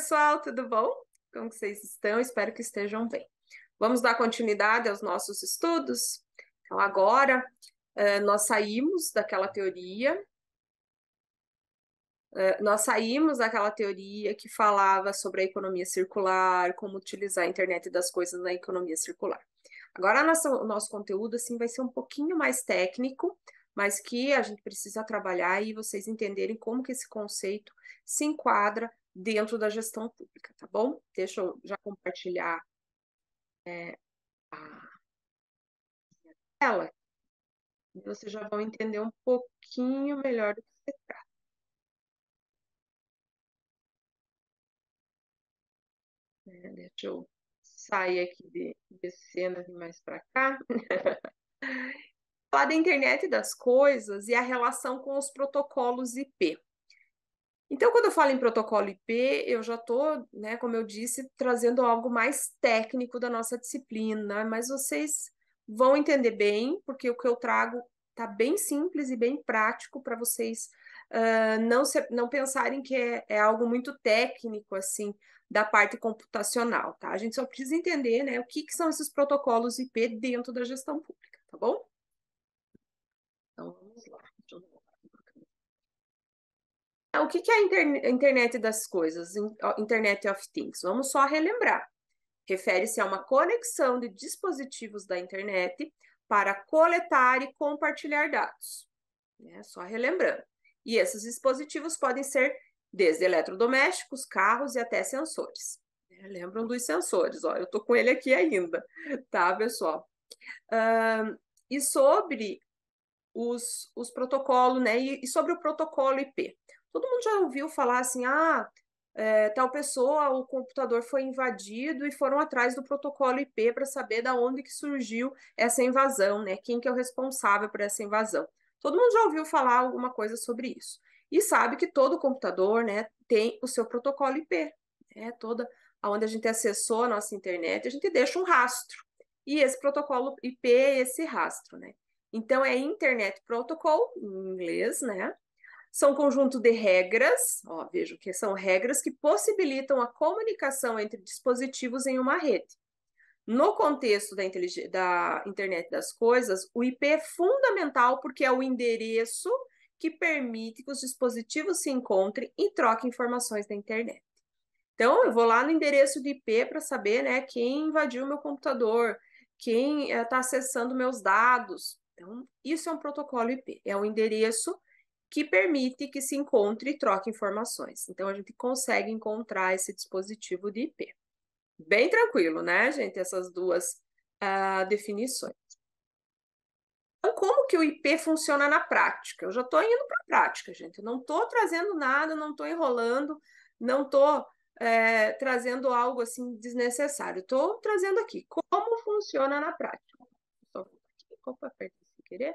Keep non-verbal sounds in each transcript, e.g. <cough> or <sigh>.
pessoal, tudo bom? Como vocês estão? Espero que estejam bem. Vamos dar continuidade aos nossos estudos? Então, agora eh, nós saímos daquela teoria, eh, nós saímos daquela teoria que falava sobre a economia circular, como utilizar a internet das coisas na economia circular. Agora, o nosso conteúdo assim, vai ser um pouquinho mais técnico, mas que a gente precisa trabalhar e vocês entenderem como que esse conceito se enquadra dentro da gestão pública, tá bom? Deixa eu já compartilhar é, a tela. Vocês já vão entender um pouquinho melhor do que se trata. É, deixa eu sair aqui de, de cena e mais para cá. <laughs> Falar da internet das coisas e a relação com os protocolos IP. Então, quando eu falo em protocolo IP, eu já estou, né, como eu disse, trazendo algo mais técnico da nossa disciplina, mas vocês vão entender bem, porque o que eu trago está bem simples e bem prático para vocês uh, não, se, não pensarem que é, é, algo muito técnico, assim, da parte computacional, tá? A gente só precisa entender, né, o que, que são esses protocolos IP dentro da gestão pública, tá bom? Então, vamos lá. É, o que, é a internet das coisas, Internet of Things? Vamos só relembrar. Refere-se a uma conexão de dispositivos da internet para coletar e compartilhar dados. Né? Só relembrando. E esses dispositivos podem ser desde eletrodomésticos, carros e até sensores. É, lembram dos sensores, ó, eu estou com ele aqui ainda, tá, pessoal? Uh, e sobre os, os protocolos, né? E, e sobre o protocolo IP. Todo mundo já ouviu falar assim: ah, é, tal pessoa, o computador foi invadido e foram atrás do protocolo IP para saber da onde que surgiu essa invasão, né? Quem que é o responsável por essa invasão? Todo mundo já ouviu falar alguma coisa sobre isso e sabe que todo computador, né, tem o seu protocolo IP, né? Toda aonde a gente acessou a nossa internet, a gente deixa um rastro. E esse protocolo IP é esse rastro, né? Então é Internet Protocol em inglês, né? são um conjunto de regras, ó, vejo que são regras que possibilitam a comunicação entre dispositivos em uma rede. No contexto da, da, internet das coisas, o IP é fundamental porque é o endereço que permite que os dispositivos se encontrem e troquem informações na internet. Então, eu vou lá no endereço do IP para saber né, quem invadiu meu computador, quem está eh, acessando meus dados. Então, isso é um protocolo IP, é o endereço que permite que se encontre e troque informações. Então, a gente consegue encontrar esse dispositivo de IP. Bem tranquilo, né, gente, essas duas uh, definições. Então, como que o IP funciona na prática? Eu já estou indo para a prática, gente. Eu não estou trazendo nada, não estou enrolando, não estou é, trazendo algo assim desnecessário. Estou trazendo aqui como funciona na prática. opa, apertei sem querer.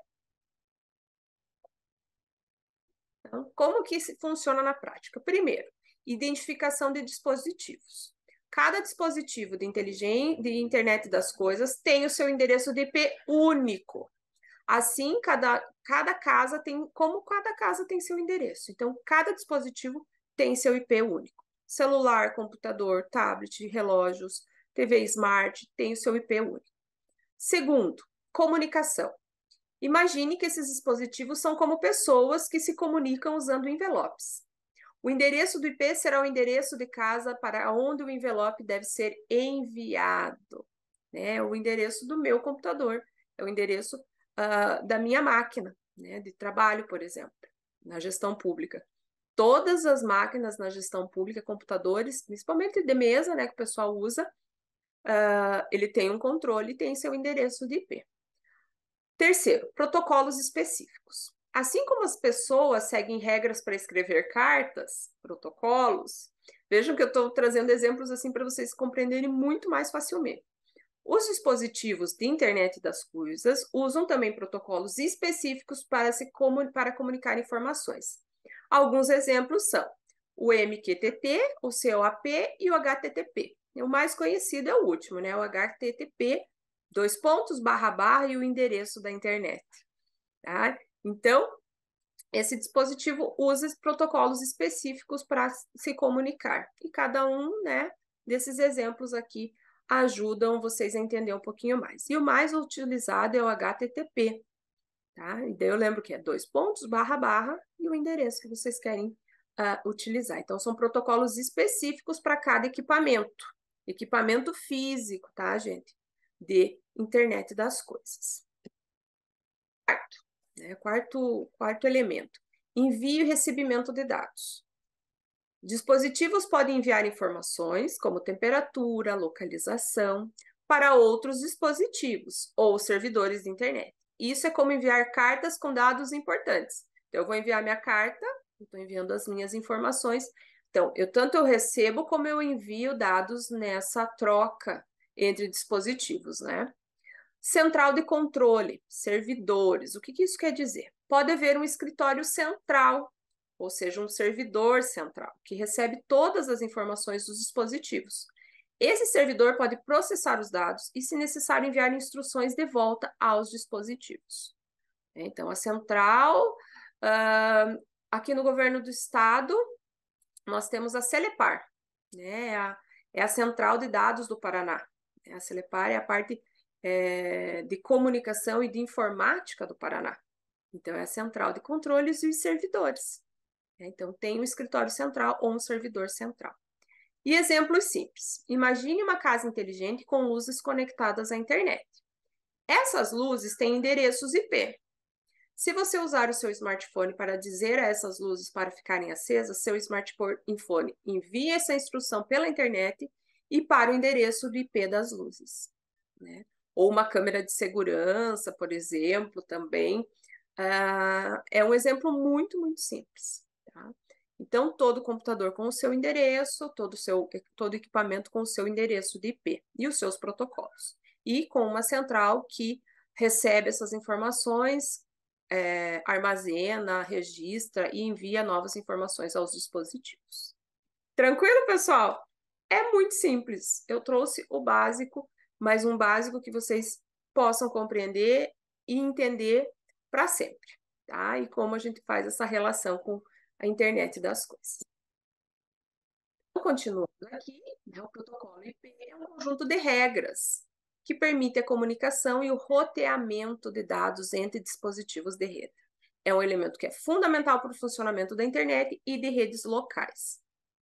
Então, como que isso funciona na prática? Primeiro, identificação de dispositivos. Cada dispositivo de, de internet das coisas tem o seu endereço de IP único. Assim, cada, cada casa tem, como cada casa tem seu endereço. Então, cada dispositivo tem seu IP único. Celular, computador, tablet, relógios, TV smart tem o seu IP único. Segundo, comunicação. Imagine que esses dispositivos são como pessoas que se comunicam usando envelopes. O endereço do IP será o endereço de casa para onde o envelope deve ser enviado. Né? É o endereço do meu computador é o endereço uh, da minha máquina né? de trabalho, por exemplo, na gestão pública. Todas as máquinas na gestão pública, computadores, principalmente de mesa, né, que o pessoal usa, uh, ele tem um controle e tem seu endereço de IP. Terceiro, protocolos específicos. Assim como as pessoas seguem regras para escrever cartas, protocolos, vejam que eu estou trazendo exemplos assim para vocês compreenderem muito mais facilmente. Os dispositivos de internet das coisas usam também protocolos específicos para, se comun para comunicar informações. Alguns exemplos são o MQTT, o COAP e o HTTP. O mais conhecido é o último, né? O HTTP dois pontos, barra barra e o endereço da internet. Tá? Então, esse dispositivo usa protocolos específicos para se comunicar. E cada um né, desses exemplos aqui ajudam vocês a entender um pouquinho mais. E o mais utilizado é o HTTP. Tá? E então, daí eu lembro que é dois pontos, barra, barra e o endereço que vocês querem uh, utilizar. Então, são protocolos específicos para cada equipamento. Equipamento físico, tá, gente? De internet das coisas. Quarto, né? quarto, quarto elemento: envio e recebimento de dados. Dispositivos podem enviar informações como temperatura, localização, para outros dispositivos ou servidores de internet. Isso é como enviar cartas com dados importantes. Então, eu vou enviar minha carta, estou enviando as minhas informações. Então, eu tanto eu recebo como eu envio dados nessa troca entre dispositivos, né? Central de controle, servidores. O que, que isso quer dizer? Pode haver um escritório central, ou seja, um servidor central, que recebe todas as informações dos dispositivos. Esse servidor pode processar os dados e, se necessário, enviar instruções de volta aos dispositivos. Então, a central, uh, aqui no governo do estado, nós temos a Celepar, né? é, a, é a central de dados do Paraná. A Celepar é a parte é, de Comunicação e de Informática do Paraná. Então, é a central de controles e os servidores. Né? Então, tem um escritório central ou um servidor central. E exemplos simples. Imagine uma casa inteligente com luzes conectadas à internet. Essas luzes têm endereços IP. Se você usar o seu smartphone para dizer a essas luzes para ficarem acesas, seu smartphone envia essa instrução pela internet e para o endereço do IP das luzes. Né? ou uma câmera de segurança, por exemplo, também, uh, é um exemplo muito, muito simples. Tá? Então, todo computador com o seu endereço, todo, seu, todo equipamento com o seu endereço de IP e os seus protocolos. E com uma central que recebe essas informações, é, armazena, registra e envia novas informações aos dispositivos. Tranquilo, pessoal? É muito simples. Eu trouxe o básico mas um básico que vocês possam compreender e entender para sempre, tá? E como a gente faz essa relação com a internet das coisas. Continuando aqui, né, o protocolo IP é um conjunto de regras que permite a comunicação e o roteamento de dados entre dispositivos de rede. É um elemento que é fundamental para o funcionamento da internet e de redes locais.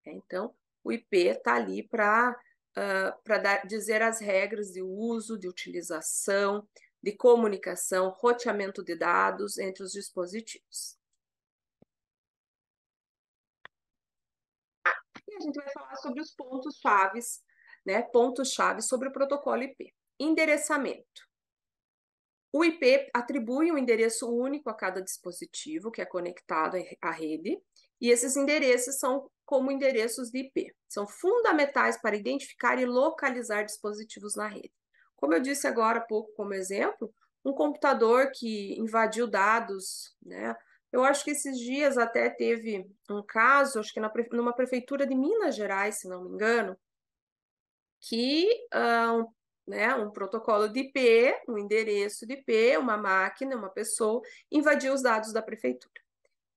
Né? Então, o IP está ali para uh, ah, para dizer as regras de uso, de utilização, de comunicação, roteamento de dados entre os dispositivos. Ah, e a gente vai falar sobre os pontos chaves, né? Pontos chaves sobre o protocolo IP. Endereçamento. O IP atribui um endereço único a cada dispositivo que é conectado à rede e esses endereços são como endereços de IP. São fundamentais para identificar e localizar dispositivos na rede. Como eu disse agora há pouco como exemplo, um computador que invadiu dados, né? Eu acho que esses dias até teve um caso, acho que na, numa prefeitura de Minas Gerais, se não me engano, que ah, um, né, um protocolo de IP, um endereço de IP, uma máquina, uma pessoa, invadiu os dados da prefeitura.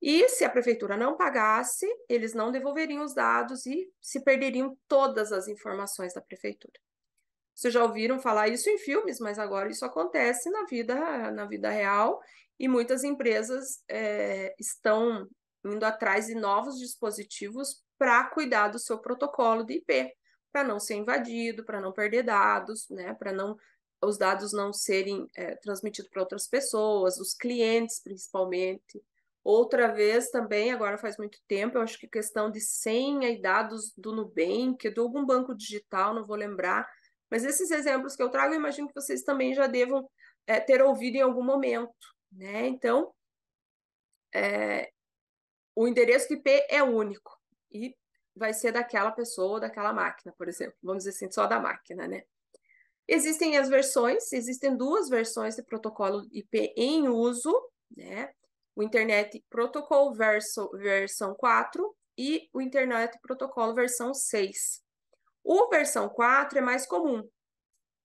E se a prefeitura não pagasse, eles não devolveriam os dados e se perderiam todas as informações da prefeitura. Vocês já ouviram falar isso em filmes, mas agora isso acontece na vida, na vida real e muitas empresas é, estão indo atrás de novos dispositivos para cuidar do seu protocolo de IP, para não ser invadido, para não perder dados, né, para não os dados não serem é, transmitidos para outras pessoas, os clientes principalmente. Outra vez também, agora faz muito tempo, eu acho que questão de senha e dados do Nubank, de algum banco digital, não vou lembrar. Mas esses exemplos que eu trago, eu imagino que vocês também já devam é, ter ouvido em algum momento, né? Então, é, o endereço IP é único e vai ser daquela pessoa, daquela máquina, por exemplo. Vamos dizer assim, só da máquina, né? Existem as versões, existem duas versões de protocolo IP em uso, né? o Internet Protocol verso, versão 4 e o Internet Protocol versão 6. O versão 4 é mais comum,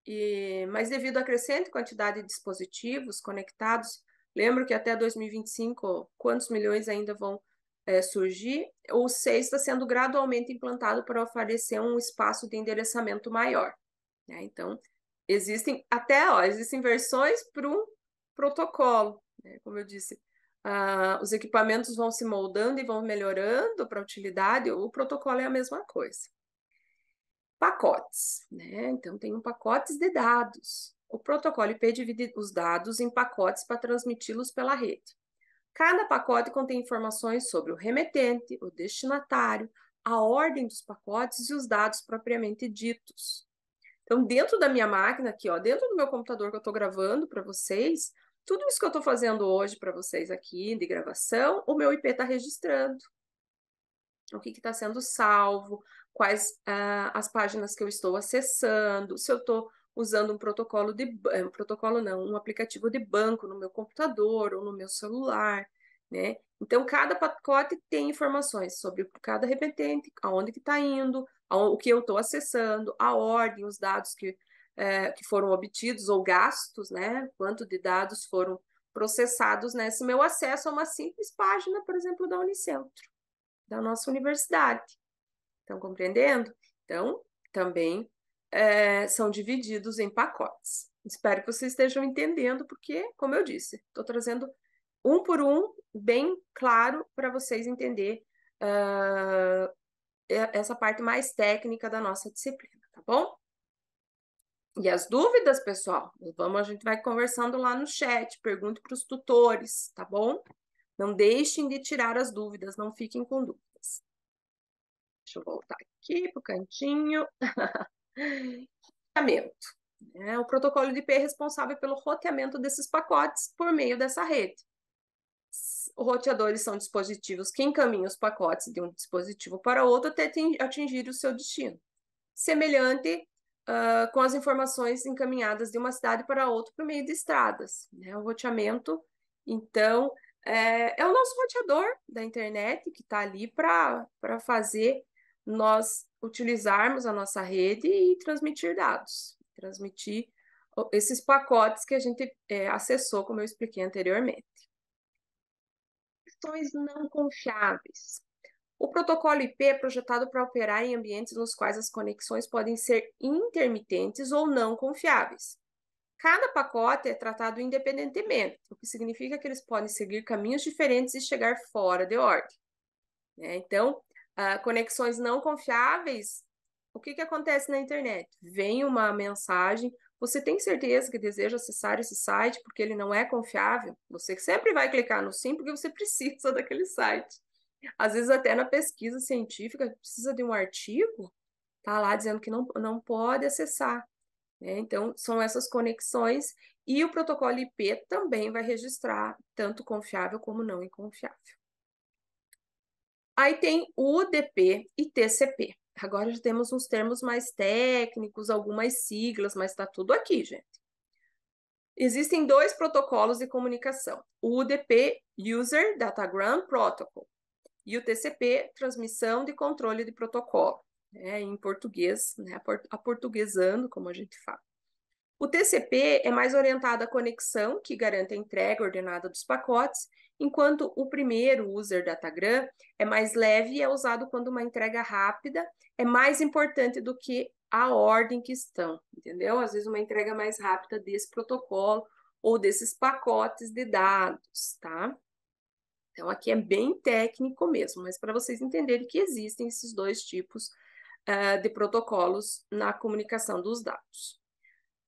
e, mas devido à crescente quantidade de dispositivos conectados, lembro que até 2025 quantos milhões ainda vão é, surgir, o 6 está sendo gradualmente implantado para oferecer um espaço de endereçamento maior. Né? Então, existem até ó, existem versões para um protocolo, né? como eu disse, ah, os equipamentos vão se moldando e vão melhorando para a utilidade, o protocolo é a mesma coisa. Pacotes, né? Então, tem um pacotes de dados. O protocolo IP divide os dados em pacotes para transmiti-los pela rede. Cada pacote contém informações sobre o remetente, o destinatário, a ordem dos pacotes e os dados propriamente ditos. Então, dentro da minha máquina aqui, ó, dentro do meu computador que eu estou gravando para vocês, tudo isso que eu estou fazendo hoje para vocês aqui de gravação, o meu IP está registrando. O que está sendo salvo, quais uh, as páginas que eu estou acessando, se eu estou usando um protocolo de eh, um protocolo não, um aplicativo de banco no meu computador ou no meu celular, né? Então cada pacote tem informações sobre cada repetente, aonde que está indo, o que eu estou acessando, a ordem, os dados que é, que foram obtidos ou gastos, né? Quanto de dados foram processados nesse meu acesso a uma simples página, por exemplo, da Unicentro, da nossa universidade. Estão compreendendo? Então, também é, são divididos em pacotes. Espero que vocês estejam entendendo, porque, como eu disse, estou trazendo um por um, bem claro, para vocês entenderem uh, ah, essa parte mais técnica da nossa disciplina, tá bom? E as dúvidas, pessoal, vamos, a gente vai conversando lá no chat, pergunte para os tutores, tá bom? Não deixem de tirar as dúvidas, não fiquem com dúvidas. Deixa eu voltar aqui para o cantinho. <laughs> roteamento. Né? O protocolo de IP é responsável pelo roteamento desses pacotes por meio dessa rede. Roteadores são dispositivos que encaminham os pacotes de um dispositivo para outro até atingir o seu destino. Semelhante uh, com as informações encaminhadas de uma cidade para outra por meio de estradas. Né? O roteamento, então, é, é o nosso roteador da internet que está ali para fazer nós utilizarmos a nossa rede e transmitir dados, transmitir esses pacotes que a gente é, acessou, como eu expliquei anteriormente. Questões não confiáveis. O protocolo IP é projetado para operar em ambientes nos quais as conexões podem ser intermitentes ou não confiáveis. Cada pacote é tratado independentemente, o que significa que eles podem seguir caminhos diferentes e chegar fora de ordem. Né? Então, uh, conexões não confiáveis, o que, que acontece na internet? Vem uma mensagem, você tem certeza que deseja acessar esse site porque ele não é confiável? Você sempre vai clicar no sim porque você <laughs> precisa daquele site. Às vezes, até na pesquisa científica, precisa de um artigo, tá lá dizendo que não, não pode acessar. Né? Então, são essas conexões. E o protocolo IP também vai registrar tanto confiável como não inconfiável. Aí tem UDP e TCP. Agora já temos uns termos mais técnicos, algumas siglas, mas está tudo aqui, gente. Existem dois protocolos de comunicação: UDP User Datagram Protocol e o TCP, Transmissão de Controle de Protocolo, né, em português, né, aportuguesando, como a gente fala. O TCP é mais orientado à conexão, que garante a entrega ordenada dos pacotes, enquanto o primeiro, o User Datagram, é mais leve e é usado quando uma entrega rápida é mais importante do que a ordem que estão, entendeu? Às vezes uma entrega mais rápida desse protocolo ou desses pacotes de dados, tá? Então, aqui é bem técnico mesmo, mas para vocês entenderem que existem esses dois tipos uh, de protocolos na comunicação dos dados.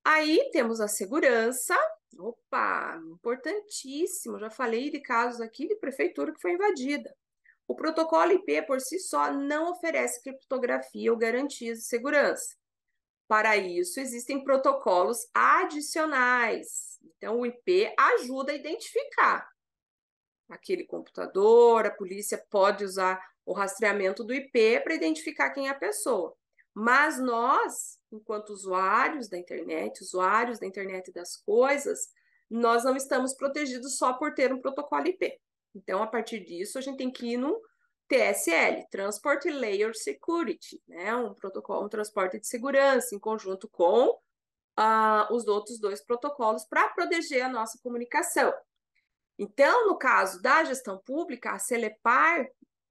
Aí temos a segurança, opa, importantíssimo, já falei de casos aqui de prefeitura que foi invadida. O protocolo IP por si só não oferece criptografia ou garantias de segurança. Para isso, existem protocolos adicionais. Então, o IP ajuda a identificar, aquele computador, a polícia pode usar o rastreamento do IP para identificar quem é a pessoa. Mas nós, enquanto usuários da internet, usuários da internet das coisas, nós não estamos protegidos só por ter um protocolo IP. Então, a partir disso, a gente tem que ir no TSL, Transport Layer Security, né? um protocolo, um transporte de segurança, em conjunto com uh, os outros dois protocolos para proteger a nossa comunicação. Então, no caso da gestão pública, a Celepar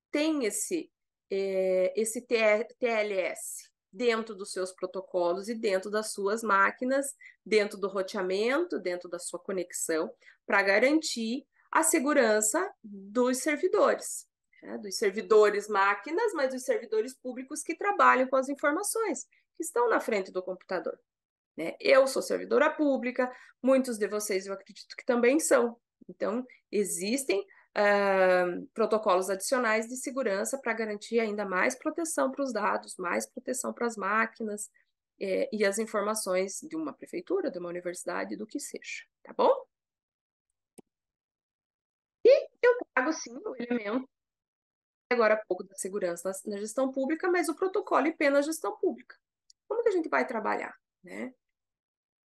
tem esse, é, esse TLS dentro dos seus protocolos e dentro das suas máquinas, dentro do roteamento, dentro da sua conexão, para garantir a segurança dos servidores, né? dos servidores máquinas, mas dos servidores públicos que trabalham com as informações que estão na frente do computador. Né? Eu sou servidora pública, muitos de vocês eu acredito que também são, então, existem uh, protocolos adicionais de segurança para garantir ainda mais proteção para os dados, mais proteção para as máquinas eh, e as informações de uma prefeitura, de uma universidade, do que seja, tá bom? E eu trago, sim, o elemento agora há pouco da segurança na, na gestão pública, mas o protocolo IP na gestão pública. Como que a gente vai trabalhar, né?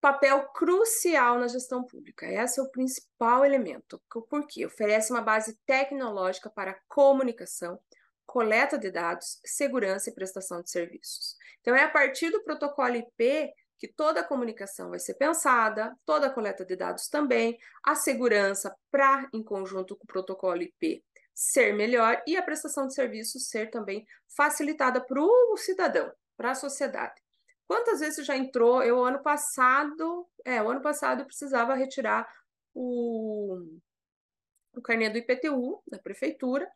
papel crucial na gestão pública. Esse é o principal elemento. Por quê? Oferece uma base tecnológica para comunicação, coleta de dados, segurança e prestação de serviços. Então, é a partir do protocolo IP que toda a comunicação vai ser pensada, toda a coleta de dados também, a segurança para, em conjunto com o protocolo IP, ser melhor e a prestação de serviços ser também facilitada para o cidadão, para a sociedade. Quantas vezes já entrou? Eu, ano passado, é, o ano passado eu precisava retirar o, o carnê do IPTU da prefeitura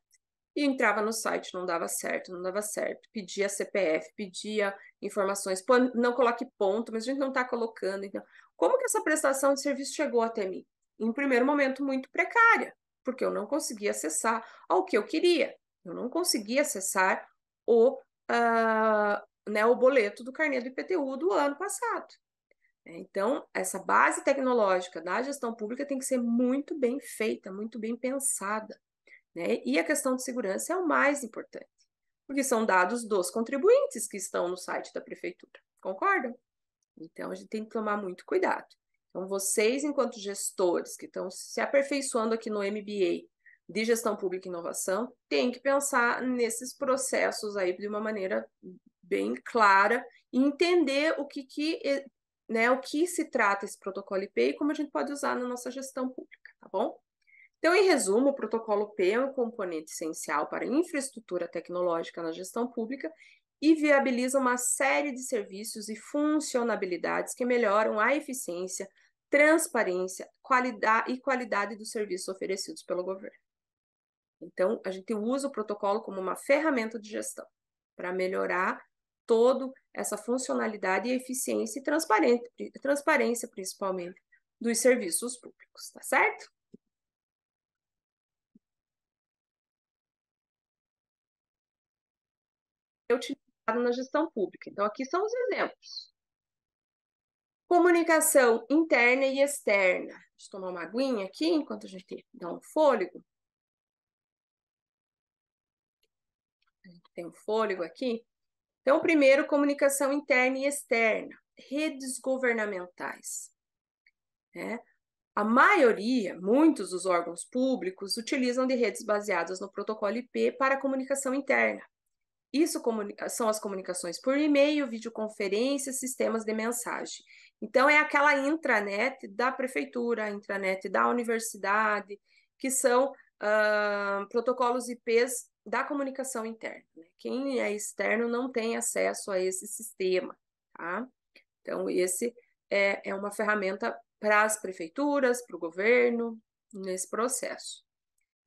e entrava no site, não dava certo, não dava certo. Pedia CPF, pedia informações, Pô, não coloque ponto, mas a gente não está colocando. Então, como que essa prestação de serviço chegou até mim? Em primeiro momento, muito precária, porque eu não conseguia acessar ao que eu queria. Eu não conseguia acessar o, uh, né, o boleto do carnê do IPTU do ano passado. É, então, essa base tecnológica da gestão pública tem que ser muito bem feita, muito bem pensada. Né? E a questão de segurança é o mais importante, porque são dados dos contribuintes que estão no site da prefeitura, concordam? Então, a gente tem que tomar muito cuidado. Então, vocês, enquanto gestores que estão se aperfeiçoando aqui no MBA de gestão pública e inovação, tem que pensar nesses processos aí de uma maneira bem clara e entender o que, que né, o que se trata esse protocolo IP e como a gente pode usar na nossa gestão pública, tá bom? Então, em resumo, o protocolo P é um componente essencial para a infraestrutura tecnológica na gestão pública e viabiliza uma série de serviços e funcionalidades que melhoram a eficiência, transparência qualidade e qualidade dos serviços oferecidos pelo governo. Então, a gente usa o protocolo como uma ferramenta de gestão para melhorar toda essa funcionalidade e eficiência e transparência, transparência principalmente dos serviços públicos, tá certo? É utilizado na gestão pública. Então, aqui são os exemplos. Comunicação interna e externa. Deixa eu tomar uma aguinha aqui enquanto a gente dá um fôlego. A gente tem um fôlego aqui. Então, primeiro, comunicação interna e externa, redes governamentais. Né? A maioria, muitos dos órgãos públicos, utilizam de redes baseadas no protocolo IP para comunicação interna. Isso são as comunicações por e-mail, videoconferência, sistemas de mensagem. Então, é aquela intranet da prefeitura, intranet da universidade, que são uh, protocolos IPs da comunicação interna. Né? Quem é externo não tem acesso a esse sistema, tá? Então, esse é, é uma ferramenta para as prefeituras, para o governo, nesse processo.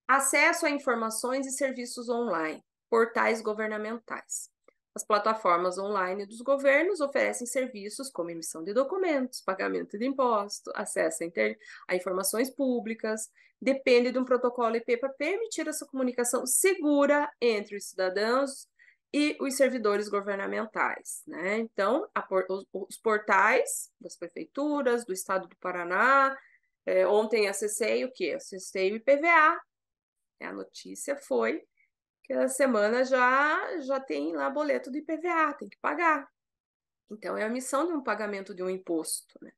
Acesso a informações e serviços online, portais governamentais. As plataformas online dos governos oferecem serviços como emissão de documentos, pagamento de imposto, acesso a, inter... a informações públicas. Depende de um protocolo IP para permitir essa comunicação segura entre os cidadãos e os servidores governamentais. Né? Então, por... os portais das prefeituras, do Estado do Paraná. É, ontem acessei o quê? Acessei o IPVA. A notícia foi aquela semana já já tem lá boleto do IPVA, tem que pagar. Então é a missão de um pagamento de um imposto, né?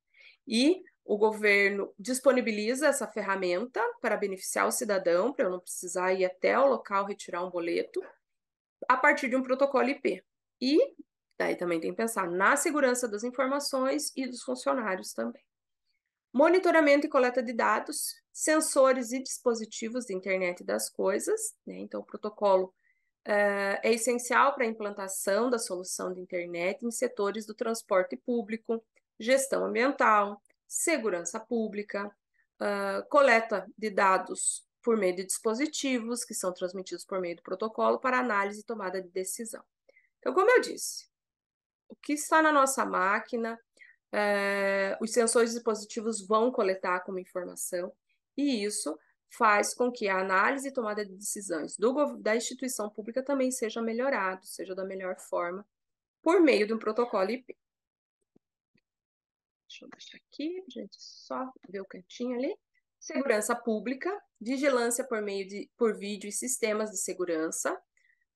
E o governo disponibiliza essa ferramenta para beneficiar o cidadão, para eu não precisar ir até o local retirar um boleto, a partir de um protocolo IP. E daí também tem que pensar na segurança das informações e dos funcionários também monitoramento e coleta de dados, sensores e dispositivos de internet das coisas. Né? Então, o protocolo uh, é essencial para a implantação da solução de internet em setores do transporte público, gestão ambiental, segurança pública, uh, coleta de dados por meio de dispositivos que são transmitidos por meio do protocolo para análise e tomada de decisão. Então, como eu disse, o que está na nossa máquina é, os sensores e dispositivos vão coletar como informação, e isso faz com que a análise e tomada de decisões do, da instituição pública também seja melhorado, seja da melhor forma, por meio de um protocolo IP. Deixa eu deixar aqui, gente, só ver o cantinho ali. Segurança pública, vigilância por meio de por vídeo e sistemas de segurança,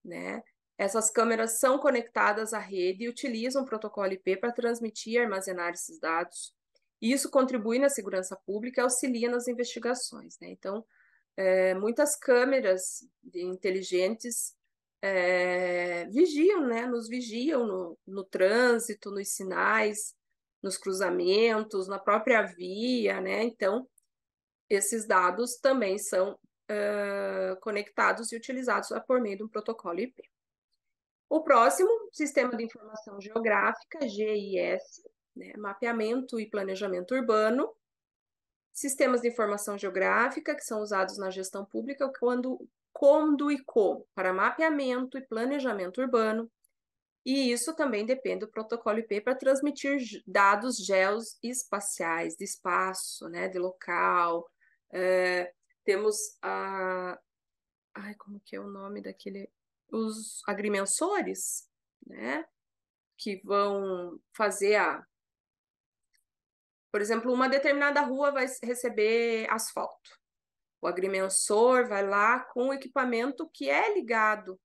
né? Essas câmeras são conectadas à rede e utilizam o protocolo IP para transmitir e armazenar esses dados. Isso contribui na segurança pública e auxilia nas investigações. Né? Então, é, muitas câmeras inteligentes é, vigiam, né? nos vigiam no, no trânsito, nos sinais, nos cruzamentos, na própria via. Né? Então, esses dados também são conectados e utilizados por meio de um protocolo IP. O próximo, Sistema de Informação Geográfica, GIS, né, mapeamento e planejamento urbano, sistemas de informação geográfica que são usados na gestão pública quando quando e como, para mapeamento e planejamento urbano. E isso também depende do protocolo IP para transmitir dados geoespaciais, de espaço, né, de local. É, temos a. Ai, como que é o nome daquele os agrimensores, né? Que vão fazer a. Por exemplo, uma determinada rua vai receber asfalto. O agrimensor vai lá com o equipamento que é ligado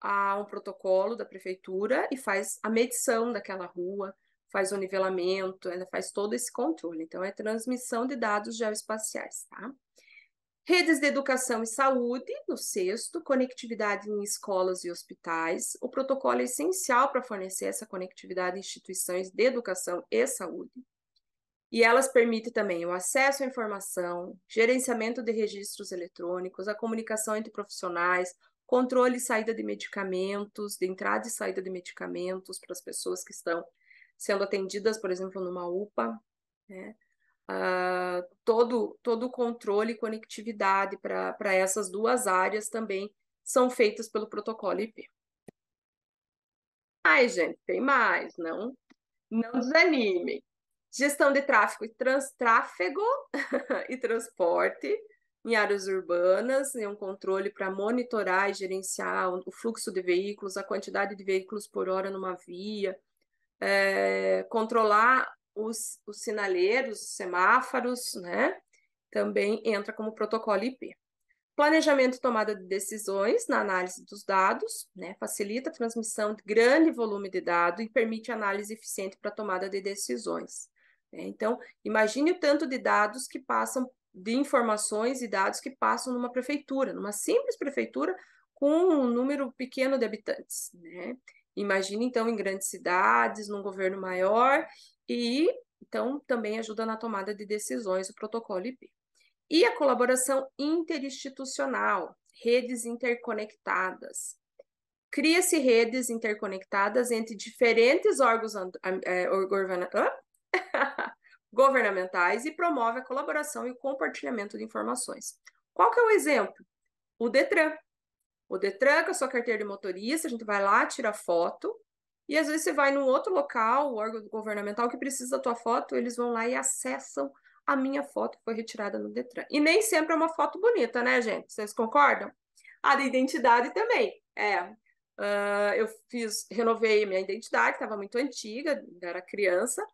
a um protocolo da prefeitura e faz a medição daquela rua, faz o nivelamento, ela faz todo esse controle. Então, é transmissão de dados geoespaciais, tá? Redes de educação e saúde, no sexto, conectividade em escolas e hospitais. O protocolo é essencial para fornecer essa conectividade em instituições de educação e saúde. E elas permitem também o acesso à informação, gerenciamento de registros eletrônicos, a comunicação entre profissionais, controle e saída de medicamentos, de entrada e saída de medicamentos para as pessoas que estão sendo atendidas, por exemplo, numa UPA, né? Ah, todo, todo o controle e conectividade para essas duas áreas também são feitas pelo protocolo IP. Ai, gente, tem mais, não, não desanimem. Gestão de tráfego e tráfego <laughs> e transporte em áreas urbanas, é um controle para monitorar e gerenciar o fluxo de veículos, a quantidade de veículos por hora numa via, é, controlar os, os sinaleiros, os semáforos, né? Também entra como protocolo IP. Planejamento e tomada de decisões na análise dos dados, né? Facilita a transmissão de grande volume de dados e permite análise eficiente para tomada de decisões. Né? Então, imagine o tanto de dados que passam, de informações e dados que passam numa prefeitura, numa simples prefeitura com um número pequeno de habitantes, né? Imagina, então, em grandes cidades, num governo maior, e então também ajuda na tomada de decisões o protocolo IP. E a colaboração interinstitucional, redes interconectadas. Cria-se redes interconectadas entre diferentes órgãos é, <laughs> governamentais e promove a colaboração e o compartilhamento de informações. Qual que é o exemplo? O Detran, o Detran com a sua carteira de motorista, a gente vai lá, tira foto, e às vezes você vai num outro local, o órgão governamental que precisa da tua foto, eles vão lá e acessam a minha foto que foi retirada no Detran. E nem sempre é uma foto bonita, né, gente? Vocês concordam? A da identidade também. É. Uh, eu fiz, renovei minha identidade, estava muito antiga, era criança.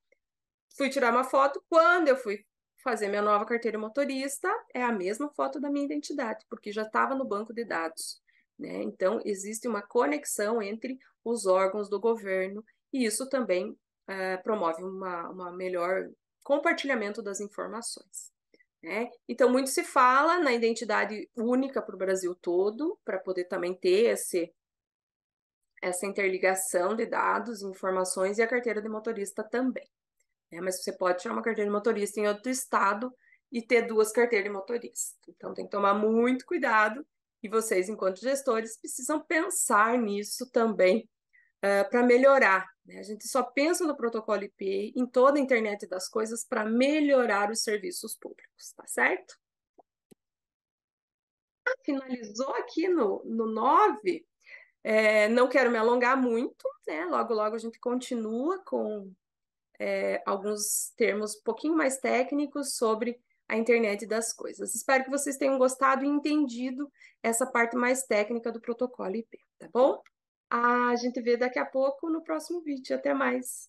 Fui tirar uma foto. Quando eu fui fazer minha nova carteira motorista, é a mesma foto da minha identidade, porque já estava no banco de dados. Né? Então, existe uma conexão entre os órgãos do governo e isso também é, promove uma, uma melhor compartilhamento das informações. Né? Então, muito se fala na identidade única para o Brasil todo, para poder também ter esse, essa interligação de dados, informações e a carteira de motorista também. Né? Mas você pode tirar uma carteira de motorista em outro estado e ter duas carteiras de motorista. Então, tem que tomar muito cuidado e vocês, enquanto gestores, precisam pensar nisso também uh, eh, para melhorar. Né? A gente só pensa no protocolo IP em toda a internet das coisas para melhorar os serviços públicos, tá certo? Finalizou aqui no, no É, não quero me alongar muito, né? Logo, logo a gente continua com é, alguns termos um pouquinho mais técnicos sobre a internet das coisas. Espero que vocês tenham gostado e entendido essa parte mais técnica do protocolo IP, tá bom? A gente vê daqui a pouco no próximo vídeo. Até mais!